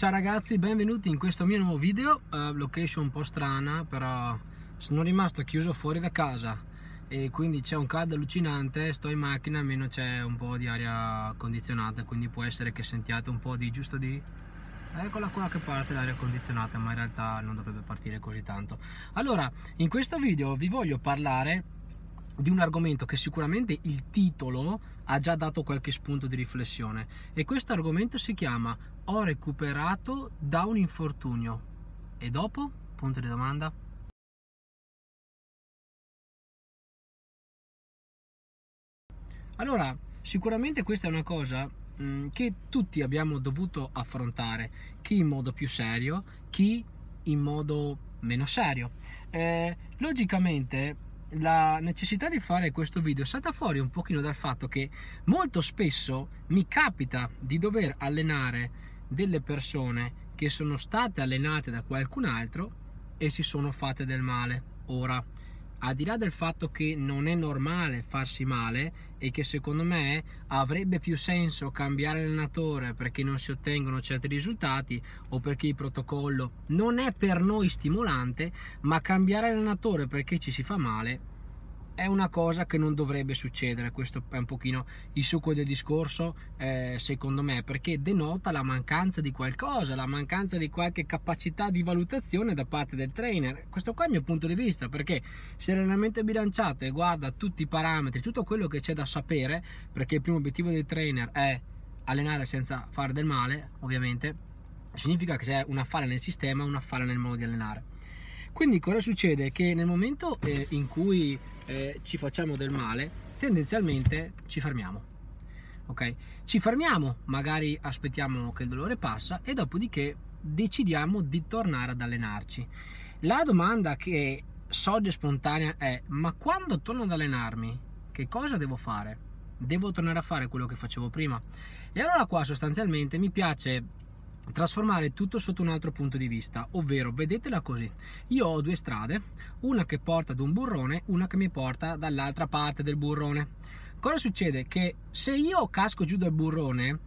Ciao ragazzi, benvenuti in questo mio nuovo video, uh, location un po' strana, però sono rimasto chiuso fuori da casa e quindi c'è un caldo allucinante, sto in macchina, almeno c'è un po' di aria condizionata, quindi può essere che sentiate un po' di giusto di... Eccola qua che parte l'aria condizionata, ma in realtà non dovrebbe partire così tanto. Allora, in questo video vi voglio parlare di un argomento che sicuramente il titolo ha già dato qualche spunto di riflessione e questo argomento si chiama Ho recuperato da un infortunio. E dopo? Punto di domanda. Allora, sicuramente questa è una cosa mm, che tutti abbiamo dovuto affrontare, chi in modo più serio, chi in modo meno serio. Eh, logicamente la necessità di fare questo video è stata fuori un pochino dal fatto che molto spesso mi capita di dover allenare delle persone che sono state allenate da qualcun altro e si sono fatte del male. Ora, al di là del fatto che non è normale farsi male e che secondo me avrebbe più senso cambiare allenatore perché non si ottengono certi risultati o perché il protocollo non è per noi stimolante, ma cambiare allenatore perché ci si fa male è una cosa che non dovrebbe succedere, questo è un pochino il succo del discorso eh, secondo me, perché denota la mancanza di qualcosa, la mancanza di qualche capacità di valutazione da parte del trainer. Questo qua è il mio punto di vista, perché serenamente bilanciato e guarda tutti i parametri, tutto quello che c'è da sapere, perché il primo obiettivo del trainer è allenare senza fare del male, ovviamente, significa che c'è una falla nel sistema, una falla nel modo di allenare. Quindi cosa succede? Che nel momento eh, in cui eh, ci facciamo del male, tendenzialmente ci fermiamo. Okay? Ci fermiamo, magari aspettiamo che il dolore passa e dopodiché decidiamo di tornare ad allenarci. La domanda che sorge spontanea è ma quando torno ad allenarmi che cosa devo fare? Devo tornare a fare quello che facevo prima. E allora qua sostanzialmente mi piace trasformare tutto sotto un altro punto di vista, ovvero vedetela così. Io ho due strade, una che porta ad un burrone, una che mi porta dall'altra parte del burrone. Cosa succede? Che se io casco giù dal burrone,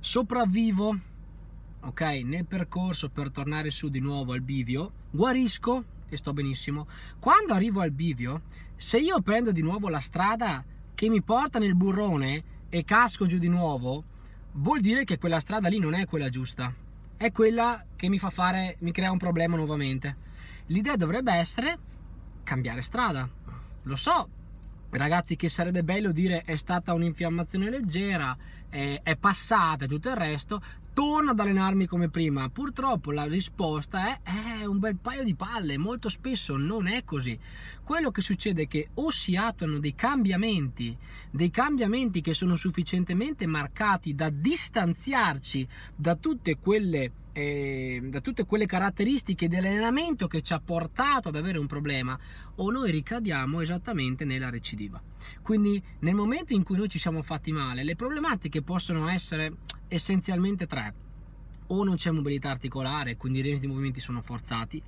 sopravvivo, ok, nel percorso per tornare su di nuovo al bivio, guarisco e sto benissimo. Quando arrivo al bivio, se io prendo di nuovo la strada che mi porta nel burrone e casco giù di nuovo, vuol dire che quella strada lì non è quella giusta, è quella che mi fa fare, mi crea un problema nuovamente. L'idea dovrebbe essere cambiare strada. Lo so, ragazzi, che sarebbe bello dire è stata un'infiammazione leggera, è, è passata e tutto il resto, torno ad allenarmi come prima. Purtroppo la risposta è è eh, un bel paio di palle, molto spesso non è così. Quello che succede è che o si attuano dei cambiamenti, dei cambiamenti che sono sufficientemente marcati da distanziarci da tutte quelle eh, da tutte quelle caratteristiche dell'allenamento che ci ha portato ad avere un problema o noi ricadiamo esattamente nella recidiva. Quindi nel momento in cui noi ci siamo fatti male, le problematiche possono essere essenzialmente tre o non c'è mobilità articolare, quindi i range di movimenti sono forzati,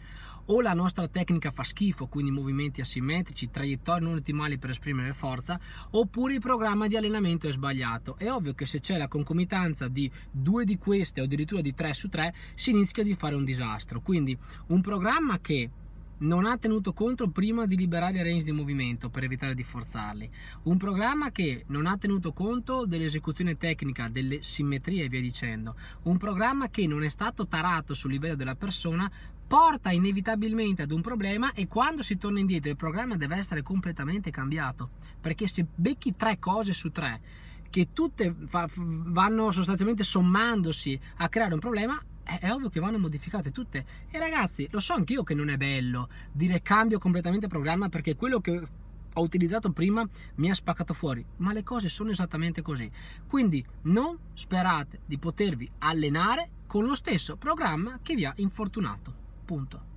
o la nostra tecnica fa schifo, quindi movimenti asimmetrici, traiettorie non ottimali per esprimere forza, oppure il programma di allenamento è sbagliato. È ovvio che se c'è la concomitanza di due di queste o addirittura di tre su tre, si inizia di fare un disastro. Quindi un programma che non ha tenuto conto prima di liberare i range di movimento per evitare di forzarli. Un programma che non ha tenuto conto dell'esecuzione tecnica, delle simmetrie e via dicendo. Un programma che non è stato tarato sul livello della persona porta inevitabilmente ad un problema e quando si torna indietro il programma deve essere completamente cambiato. Perché se becchi tre cose su tre che tutte vanno sostanzialmente sommandosi a creare un problema, eh, è ovvio che vanno modificate tutte. E ragazzi, lo so anch'io che non è bello dire cambio completamente programma perché quello che ho utilizzato prima mi ha spaccato fuori, ma le cose sono esattamente così. Quindi non sperate di potervi allenare con lo stesso programma che vi ha infortunato. Punto.